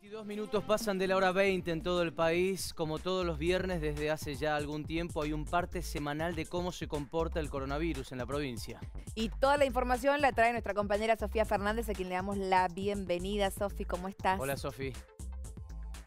22 minutos pasan de la hora 20 en todo el país. Como todos los viernes, desde hace ya algún tiempo hay un parte semanal de cómo se comporta el coronavirus en la provincia. Y toda la información la trae nuestra compañera Sofía Fernández, a quien le damos la bienvenida. Sofi, ¿cómo estás? Hola, Sofi.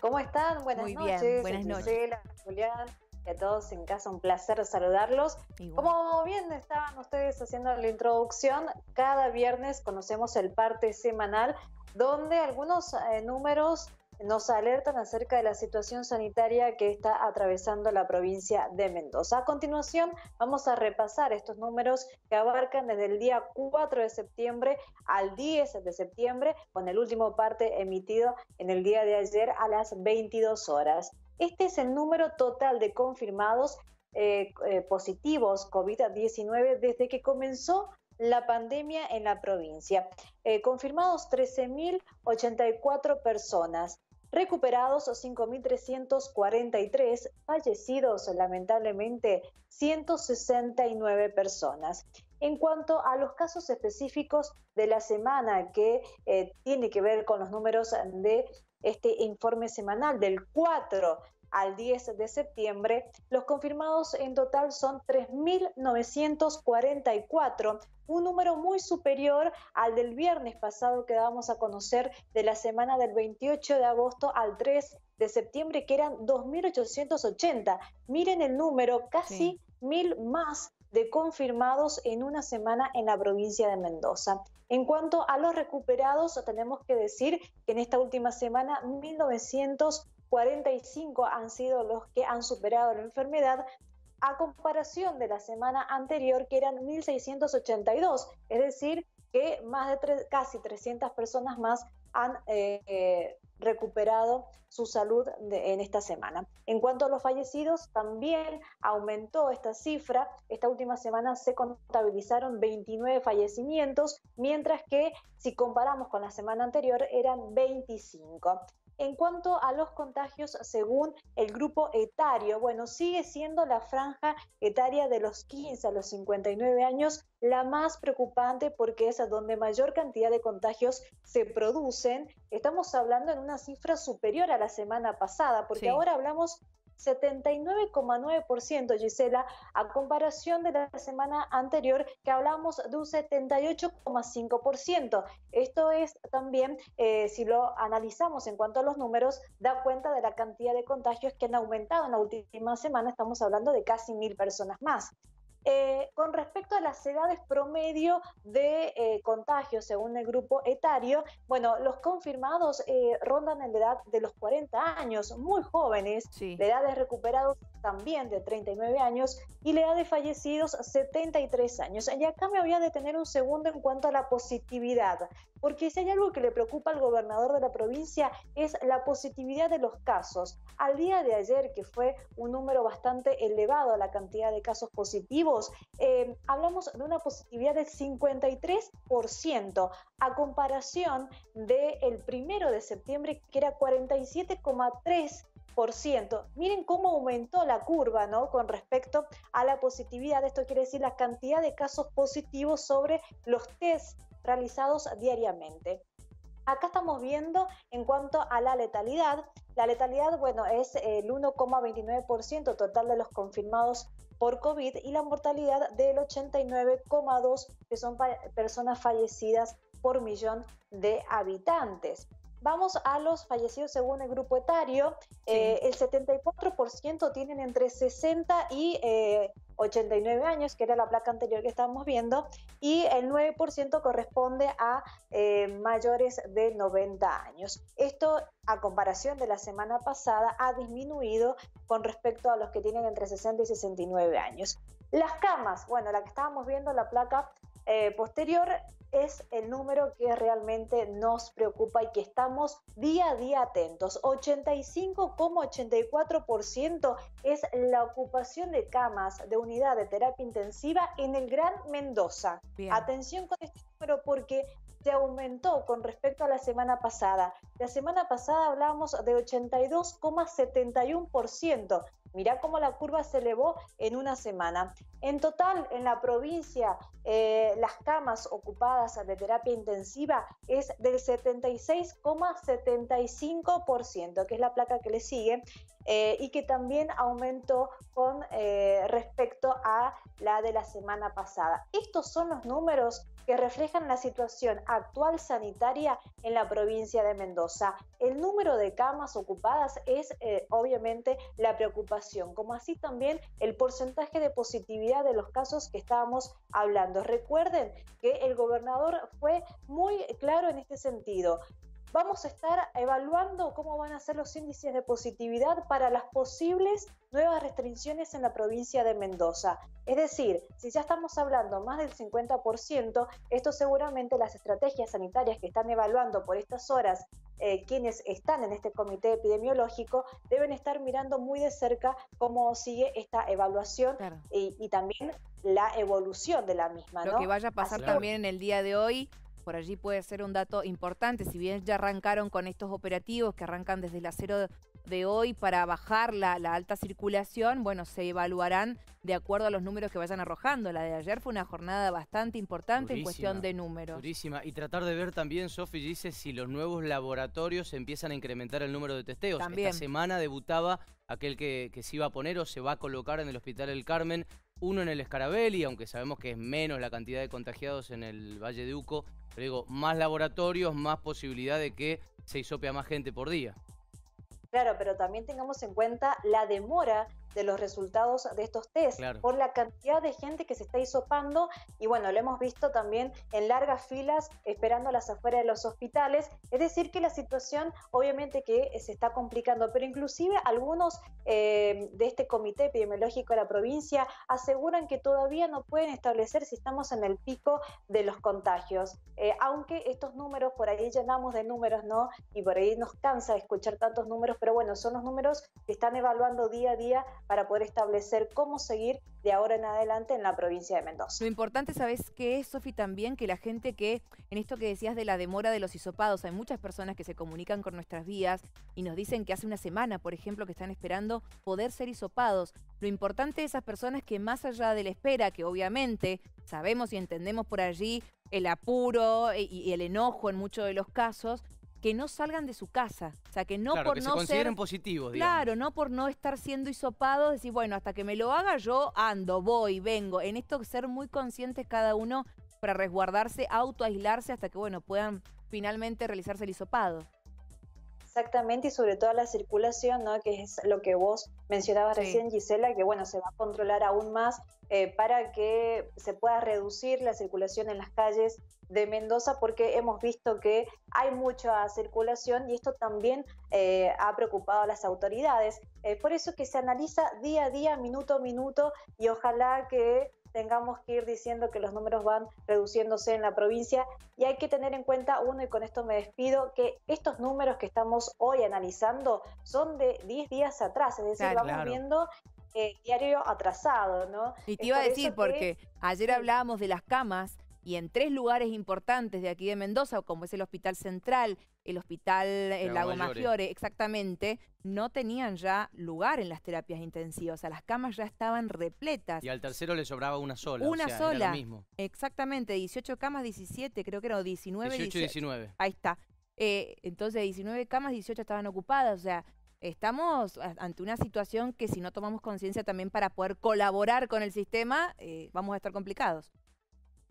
¿Cómo están? Buenas Muy noches. Bien. Buenas noches. Julián a todos en casa, un placer saludarlos. Como bien estaban ustedes haciendo la introducción, cada viernes conocemos el parte semanal donde algunos eh, números nos alertan acerca de la situación sanitaria que está atravesando la provincia de Mendoza. A continuación, vamos a repasar estos números que abarcan desde el día 4 de septiembre al 10 de septiembre, con el último parte emitido en el día de ayer a las 22 horas. Este es el número total de confirmados eh, eh, positivos COVID-19 desde que comenzó la pandemia en la provincia. Eh, confirmados 13.084 personas, recuperados 5.343, fallecidos lamentablemente 169 personas. En cuanto a los casos específicos de la semana que tiene que ver con los números de este informe semanal del 4 al 10 de septiembre, los confirmados en total son 3.944, un número muy superior al del viernes pasado que dábamos a conocer de la semana del 28 de agosto al 3 de septiembre, que eran 2.880. Miren el número, casi mil más de confirmados en una semana en la provincia de Mendoza. En cuanto a los recuperados, tenemos que decir que en esta última semana 1945 han sido los que han superado la enfermedad a comparación de la semana anterior que eran 1682, es decir, que más de casi 300 personas más han eh, eh, recuperado su salud en esta semana. En cuanto a los fallecidos, también aumentó esta cifra. Esta última semana se contabilizaron 29 fallecimientos, mientras que si comparamos con la semana anterior eran 25. En cuanto a los contagios según el grupo etario, bueno, sigue siendo la franja etaria de los 15 a los 59 años la más preocupante porque es donde mayor cantidad de contagios se producen. Estamos hablando en una cifra superior a la semana pasada, porque ahora hablamos 79,9%, Gisela, a comparación de la semana anterior que hablamos de un 78,5%. Esto es también, eh, si lo analizamos en cuanto a los números, da cuenta de la cantidad de contagios que han aumentado en la última semana, estamos hablando de casi mil personas más. Eh, con respecto a las edades promedio de eh, contagio según el grupo etario, bueno, los confirmados eh, rondan en la edad de los 40 años, muy jóvenes, edades recuperados también de 39 años, y le ha de fallecidos 73 años. Y acá me voy a detener un segundo en cuanto a la positividad, porque si hay algo que le preocupa al gobernador de la provincia es la positividad de los casos. Al día de ayer, que fue un número bastante elevado la cantidad de casos positivos, eh, hablamos de una positividad del 53%, a comparación del el primero de septiembre, que era 47,3%. Miren cómo aumentó la curva, Con respecto a la positividad. Esto quiere decir la cantidad de casos positivos sobre los test realizados diariamente. Acá estamos viendo en cuanto a la letalidad. La letalidad, bueno, es el 1,29% total de los confirmados por COVID y la mortalidad del 89,2%, que son personas fallecidas por millón de habitantes. Vamos a los fallecidos según el grupo etario. Eh, el 74% tienen entre 60 y 89 eh, años, que era la placa anterior que estábamos viendo, y el 9% corresponde a eh, mayores de 90 años. Esto, a comparación de la semana pasada, ha disminuido con respecto a los que tienen entre 60 y 69 años. Las camas, bueno, la que estábamos viendo, la placa eh, posterior es el número que realmente nos preocupa y que estamos día a día atentos. 85,84% es la ocupación de camas de unidad de terapia intensiva en el Gran Mendoza. Atención con este número porque se aumentó con respecto a la semana pasada. La semana pasada hablábamos de 82,71%. Mirá cómo la curva se elevó en una semana. En total, en la provincia, eh, las camas ocupadas de terapia intensiva es del 76,75%, que es la placa que le sigue, eh, y que también aumentó con eh, respecto a la de la semana pasada. Estos son los números que reflejan la situación actual sanitaria en la provincia de Mendoza. El número de camas ocupadas es eh, obviamente la preocupación, como así también el porcentaje de positividad de los casos que estábamos hablando. Recuerden que el gobernador fue muy claro en este sentido vamos a estar evaluando cómo van a ser los índices de positividad para las posibles nuevas restricciones en la provincia de Mendoza. Es decir, si ya estamos hablando más del 50%, esto seguramente las estrategias sanitarias que están evaluando por estas horas eh, quienes están en este comité epidemiológico deben estar mirando muy de cerca cómo sigue esta evaluación y, también la evolución de la misma. Lo que vaya a pasar también en el día de hoy por allí puede ser un dato importante, si bien ya arrancaron con estos operativos que arrancan desde el acero de hoy para bajar la, alta circulación, bueno, se evaluarán de acuerdo a los números que vayan arrojando. La de ayer fue una jornada bastante importante en cuestión de números. Y tratar de ver también, Sofi dice, si los nuevos laboratorios empiezan a incrementar el número de testeos. Esta semana debutaba aquel que, que, se iba a poner o se va a colocar en el Hospital El Carmen uno en el Scarabelli, aunque sabemos que es menos la cantidad de contagiados en el Valle de Uco, pero digo, más laboratorios, más posibilidad de que se hisope a más gente por día. Claro, pero también tengamos en cuenta la demora de los resultados de estos tests por la cantidad de gente que se está hisopando y bueno, lo hemos visto también en largas filas esperando las afuera de los hospitales, es decir que la situación obviamente que eh, se está complicando, pero inclusive algunos eh, de este comité epidemiológico de la provincia aseguran que todavía no pueden establecer si estamos en el pico de los contagios, eh, aunque estos números, por ahí llenamos de números, ¿no? Y por ahí nos cansa escuchar tantos números, pero bueno, son los números que están evaluando día a día para poder establecer cómo seguir de ahora en adelante en la provincia de Mendoza. Lo importante, ¿sabes qué es, Sofi? También que la gente que, en esto que decías de la demora de los hisopados, hay muchas personas que se comunican con nuestras vías y nos dicen que hace una semana, por ejemplo, que están esperando poder ser hisopados. Lo importante de esas personas que más allá de la espera, que obviamente sabemos y entendemos por allí el apuro eh, y el enojo en muchos de los casos, que no salgan de su casa. O sea, que no por no ser, positivos, Claro, no por no estar siendo hisopados, decir, bueno, hasta que me lo haga yo ando, voy, vengo. En esto ser muy conscientes cada uno para resguardarse, autoaislarse hasta que, bueno, puedan finalmente realizarse el hisopado. Exactamente, y sobre todo la circulación, ¿no? que es lo que vos mencionabas recién, Gisela, que bueno, se va a controlar aún más eh, para que se pueda reducir la circulación en las calles de Mendoza, porque hemos visto que hay mucha circulación y esto también eh, ha preocupado a las autoridades. por eso que se analiza día a día, minuto a minuto, y ojalá que tengamos que ir diciendo que los números van reduciéndose en la provincia y hay que tener en cuenta uno, y con esto me despido, que estos números que estamos hoy analizando son de 10 días atrás, es decir, vamos viendo eh, diario atrasado, ¿no? Y te iba a decir, porque ayer hablábamos de las camas y en tres lugares importantes de aquí de Mendoza, como es el Hospital Central, el hospital el Lago, Maggiore, exactamente, no tenían ya lugar en las terapias intensivas. O sea, las camas ya estaban repletas. Y al tercero le sobraba una sola. Una sola. Exactamente, 18 camas, 17, creo que era, 19. 18 y 19. Ahí está. Eh, entonces, 19 camas, 18 estaban ocupadas. O sea, estamos ante una situación que si no tomamos conciencia también para poder colaborar con el sistema, eh, vamos a estar complicados.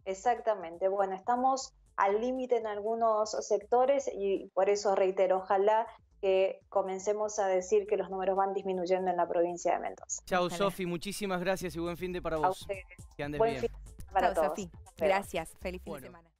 Exactamente. Bueno, estamos al límite en algunos sectores y por eso reitero, ojalá que comencemos a decir que los números van disminuyendo en la provincia de Mendoza. Chao Sofi, muchísimas gracias y buen fin de para vos. Sofi. Gracias. Feliz fin de semana.